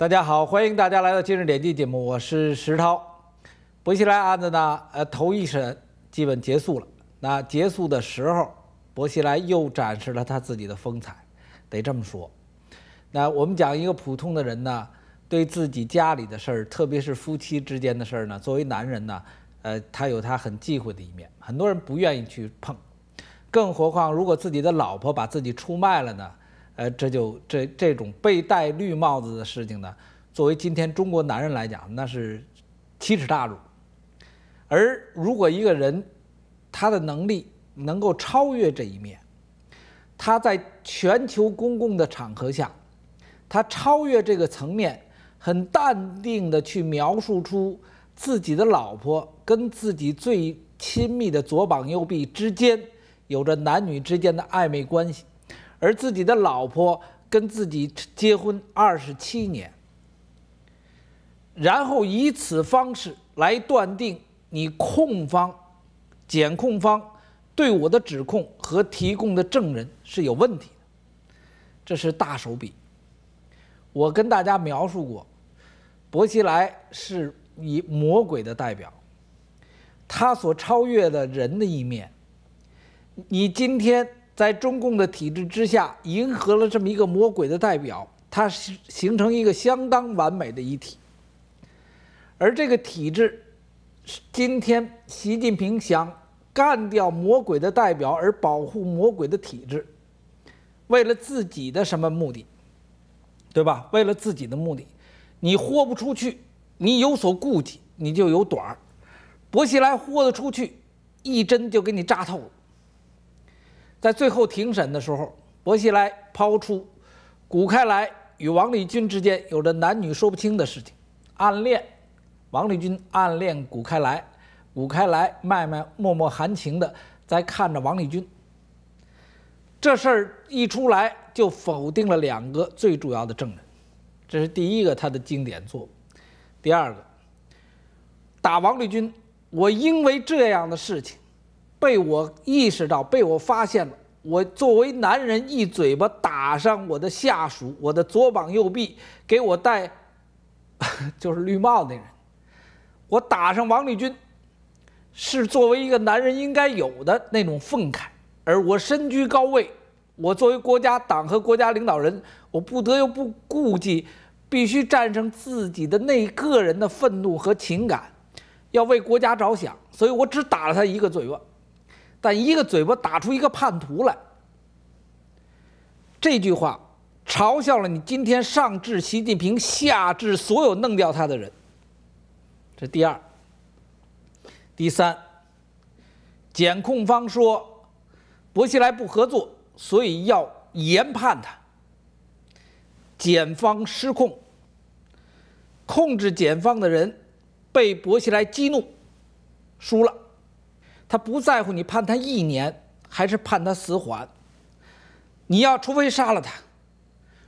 大家好，欢迎大家来到今日点击节目，我是石涛。薄熙来案子呢，呃，头一审基本结束了。那结束的时候，薄熙来又展示了他自己的风采。得这么说，那我们讲一个普通的人呢，对自己家里的事儿，特别是夫妻之间的事儿呢，作为男人呢，呃，他有他很忌讳的一面，很多人不愿意去碰。更何况，如果自己的老婆把自己出卖了呢？呃，这就这这种被戴绿帽子的事情呢，作为今天中国男人来讲，那是奇耻大辱。而如果一个人他的能力能够超越这一面，他在全球公共的场合下，他超越这个层面，很淡定的去描述出自己的老婆跟自己最亲密的左膀右臂之间有着男女之间的暧昧关系。而自己的老婆跟自己结婚二十七年，然后以此方式来断定你控方、检控方对我的指控和提供的证人是有问题的，这是大手笔。我跟大家描述过，薄熙来是以魔鬼的代表，他所超越的人的一面，你今天。在中共的体制之下，迎合了这么一个魔鬼的代表，它是形成一个相当完美的一体。而这个体制，今天习近平想干掉魔鬼的代表而保护魔鬼的体制，为了自己的什么目的，对吧？为了自己的目的，你豁不出去，你有所顾忌，你就有短儿。薄熙来豁得出去，一针就给你扎透了。在最后庭审的时候，薄熙来抛出古开来与王立军之间有着男女说不清的事情，暗恋王立军，暗恋古开来，古开来脉脉脉脉含情的在看着王立军。这事儿一出来，就否定了两个最主要的证人，这是第一个他的经典作。第二个，打王立军，我因为这样的事情。被我意识到，被我发现了。我作为男人，一嘴巴打上我的下属，我的左膀右臂，给我戴 就是绿帽子人。我打上王立军，是作为一个男人应该有的那种愤慨。而我身居高位，我作为国家党和国家领导人，我不得又不顾忌，必须战胜自己的那个人的愤怒和情感，要为国家着想。所以我只打了他一个嘴巴。但一个嘴巴打出一个叛徒来，这句话嘲笑了你。今天上至习近平，下至所有弄掉他的人。这第二，第三，检控方说薄熙来不合作，所以要严判他。检方失控，控制检方的人被薄熙来激怒，输了。他不在乎你判他一年还是判他死缓。你要除非杀了他，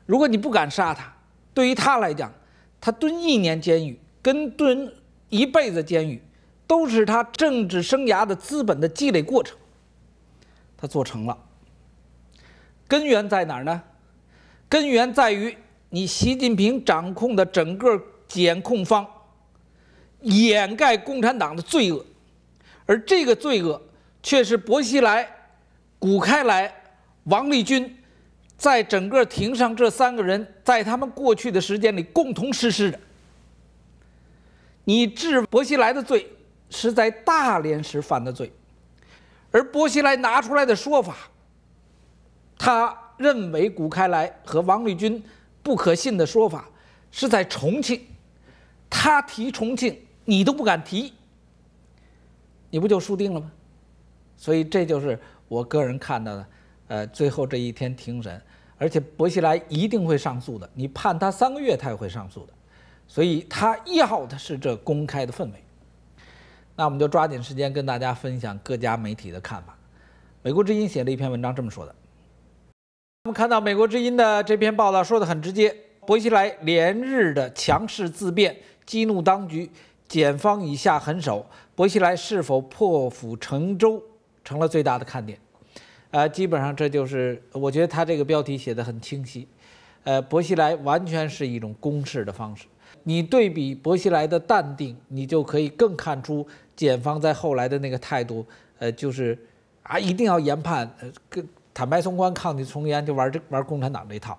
如果你不敢杀他，对于他来讲，他蹲一年监狱跟蹲一辈子监狱，都是他政治生涯的资本的积累过程。他做成了，根源在哪儿呢？根源在于你习近平掌控的整个检控方，掩盖共产党的罪恶。而这个罪恶，却是薄熙来、谷开来、王立军，在整个庭上这三个人在他们过去的时间里共同实施的。你治薄熙来的罪，是在大连时犯的罪，而薄熙来拿出来的说法，他认为谷开来和王立军不可信的说法，是在重庆。他提重庆，你都不敢提。你不就输定了吗？所以这就是我个人看到的，呃，最后这一天庭审，而且伯西莱一定会上诉的。你判他三个月，他也会上诉的。所以他要的是这公开的氛围。那我们就抓紧时间跟大家分享各家媒体的看法。美国之音写了一篇文章，这么说的：我们看到美国之音的这篇报道说的很直接，伯西莱连日的强势自辩，激怒当局。检方以下狠手，薄熙来是否破釜沉舟成了最大的看点。呃，基本上这就是我觉得他这个标题写的很清晰。呃，薄熙来完全是一种攻势的方式。你对比薄熙来的淡定，你就可以更看出检方在后来的那个态度。呃，就是啊，一定要研判，呃，坦白从宽，抗拒从严，就玩这玩共产党这套。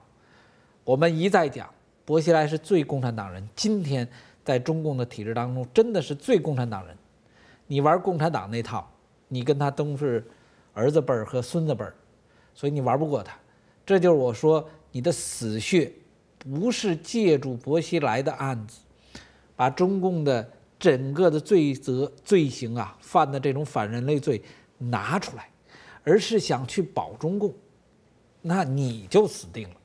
我们一再讲，薄熙来是最共产党人。今天。在中共的体制当中，真的是最共产党人。你玩共产党那套，你跟他都是儿子辈儿和孙子辈儿，所以你玩不过他。这就是我说你的死穴，不是借助薄熙来的案子，把中共的整个的罪责、罪行啊，犯的这种反人类罪拿出来，而是想去保中共，那你就死定了。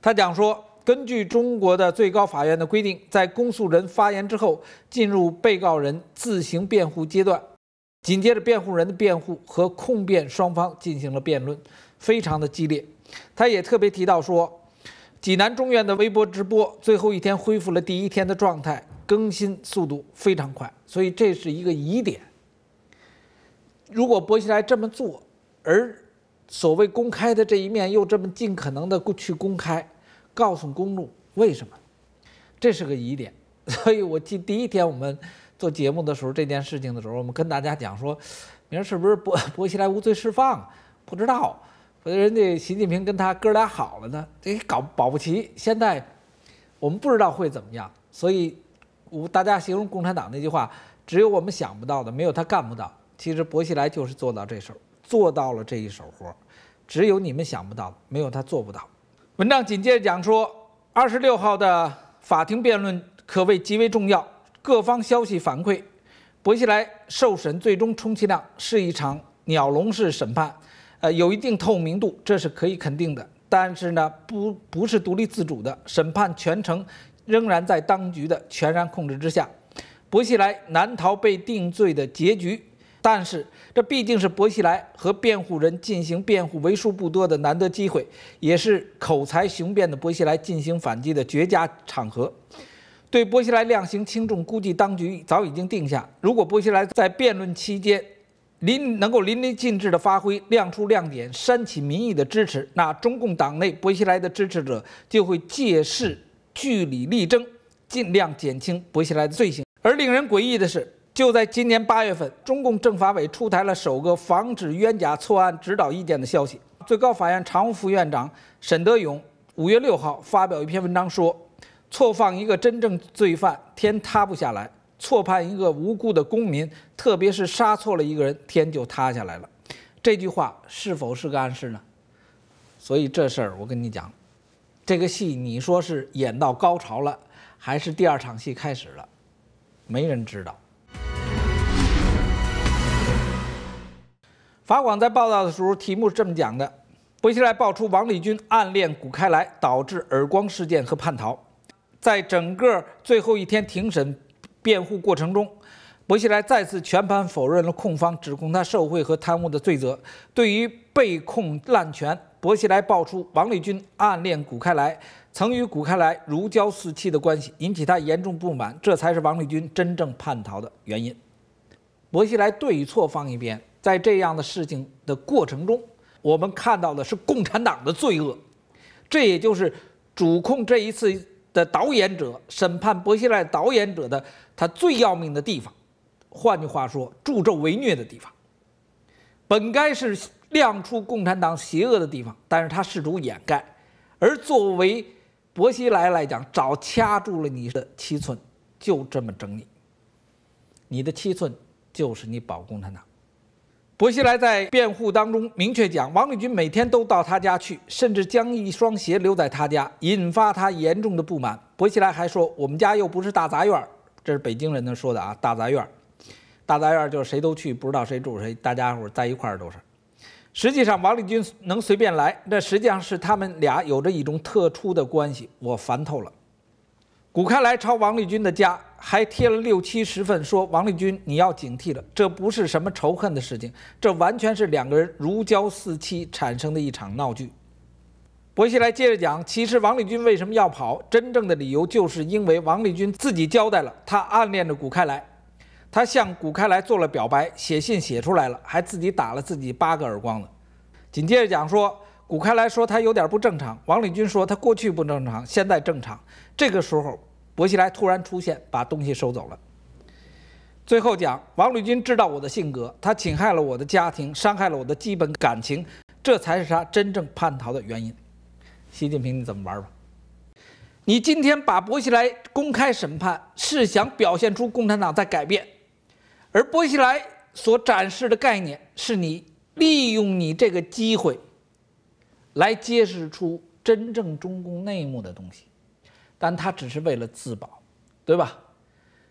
他讲说。根据中国的最高法院的规定，在公诉人发言之后，进入被告人自行辩护阶段。紧接着，辩护人的辩护和控辩双方进行了辩论，非常的激烈。他也特别提到说，济南中院的微博直播最后一天恢复了第一天的状态，更新速度非常快，所以这是一个疑点。如果薄熙来这么做，而所谓公开的这一面又这么尽可能的去公开。告诉公众为什么，这是个疑点。所以我记第一天我们做节目的时候，这件事情的时候，我们跟大家讲说，明儿是不是薄薄熙来无罪释放？不知道，人家习近平跟他哥俩好了呢？这搞保不齐。现在我们不知道会怎么样。所以，我大家形容共产党那句话，只有我们想不到的，没有他干不到。其实薄熙来就是做到这手，做到了这一手活，只有你们想不到，没有他做不到。文章紧接着讲说，二十六号的法庭辩论可谓极为重要。各方消息反馈，薄熙来受审最终充其量是一场鸟笼式审判，呃，有一定透明度，这是可以肯定的。但是呢，不不是独立自主的审判，全程仍然在当局的全然控制之下，薄熙来难逃被定罪的结局。但是，这毕竟是薄熙来和辩护人进行辩护为数不多的难得机会，也是口才雄辩的薄熙来进行反击的绝佳场合。对薄熙来量刑轻重估计，当局早已经定下。如果薄熙来在辩论期间，淋能够淋漓尽致地发挥，亮出亮点，煽起民意的支持，那中共党内薄熙来的支持者就会借势据理力争，尽量减轻薄熙来的罪行。而令人诡异的是。就在今年八月份，中共政法委出台了首个防止冤假错案指导意见的消息。最高法院常务副院长沈德勇五月六号发表一篇文章说：“错放一个真正罪犯，天塌不下来；错判一个无辜的公民，特别是杀错了一个人，天就塌下来了。”这句话是否是个暗示呢？所以这事儿我跟你讲，这个戏你说是演到高潮了，还是第二场戏开始了，没人知道。法网在报道的时候，题目是这么讲的：薄熙来爆出王立军暗恋谷开来，导致耳光事件和叛逃。在整个最后一天庭审辩护过程中，薄熙来再次全盘否认了控方指控他受贿和贪污的罪责。对于被控滥权，薄熙来爆出王立军暗恋谷开来，曾与谷开来如胶似漆的关系，引起他严重不满，这才是王立军真正叛逃的原因。薄熙来对与错放一边。在这样的事情的过程中，我们看到的是共产党的罪恶，这也就是主控这一次的导演者审判薄熙来导演者的他最要命的地方。换句话说，助纣为虐的地方，本该是亮出共产党邪恶的地方，但是他试图掩盖。而作为薄熙来来讲，早掐住了你的七寸，就这么整你。你的七寸就是你保共产党。薄熙来在辩护当中明确讲，王立军每天都到他家去，甚至将一双鞋留在他家，引发他严重的不满。薄熙来还说：“我们家又不是大杂院儿，这是北京人能说的啊，大杂院儿，大杂院儿就是谁都去，不知道谁住谁，大家伙在一块儿都是。实际上，王立军能随便来，这实际上是他们俩有着一种特殊的关系。我烦透了。”古开来抄王立军的家。还贴了六七十份，说王立军你要警惕了，这不是什么仇恨的事情，这完全是两个人如胶似漆产生的一场闹剧。薄熙来接着讲，其实王立军为什么要跑，真正的理由就是因为王立军自己交代了，他暗恋着谷开来，他向谷开来做了表白，写信写出来了，还自己打了自己八个耳光呢。紧接着讲说，谷开来说他有点不正常，王立军说他过去不正常，现在正常。这个时候。薄熙来突然出现，把东西收走了。最后讲，王立军知道我的性格，他侵害了我的家庭，伤害了我的基本感情，这才是他真正叛逃的原因。习近平，你怎么玩吧？你今天把薄熙来公开审判，是想表现出共产党在改变，而薄熙来所展示的概念，是你利用你这个机会来揭示出真正中共内幕的东西。但他只是为了自保，对吧？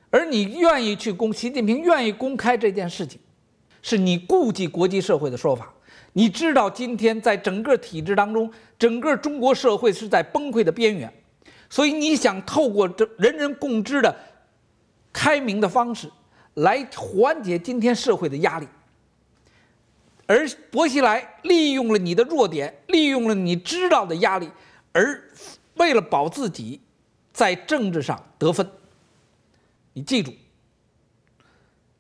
而你愿意去公，习近平愿意公开这件事情，是你顾及国际社会的说法。你知道，今天在整个体制当中，整个中国社会是在崩溃的边缘，所以你想透过这人人共知的开明的方式，来缓解今天社会的压力。而薄熙来利用了你的弱点，利用了你知道的压力，而为了保自己。在政治上得分，你记住，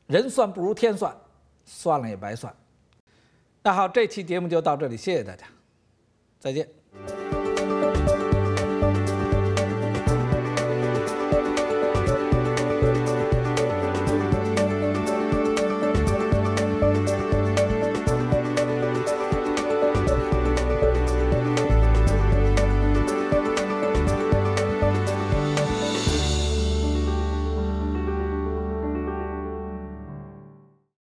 人算不如天算，算了也白算。那好，这期节目就到这里，谢谢大家，再见。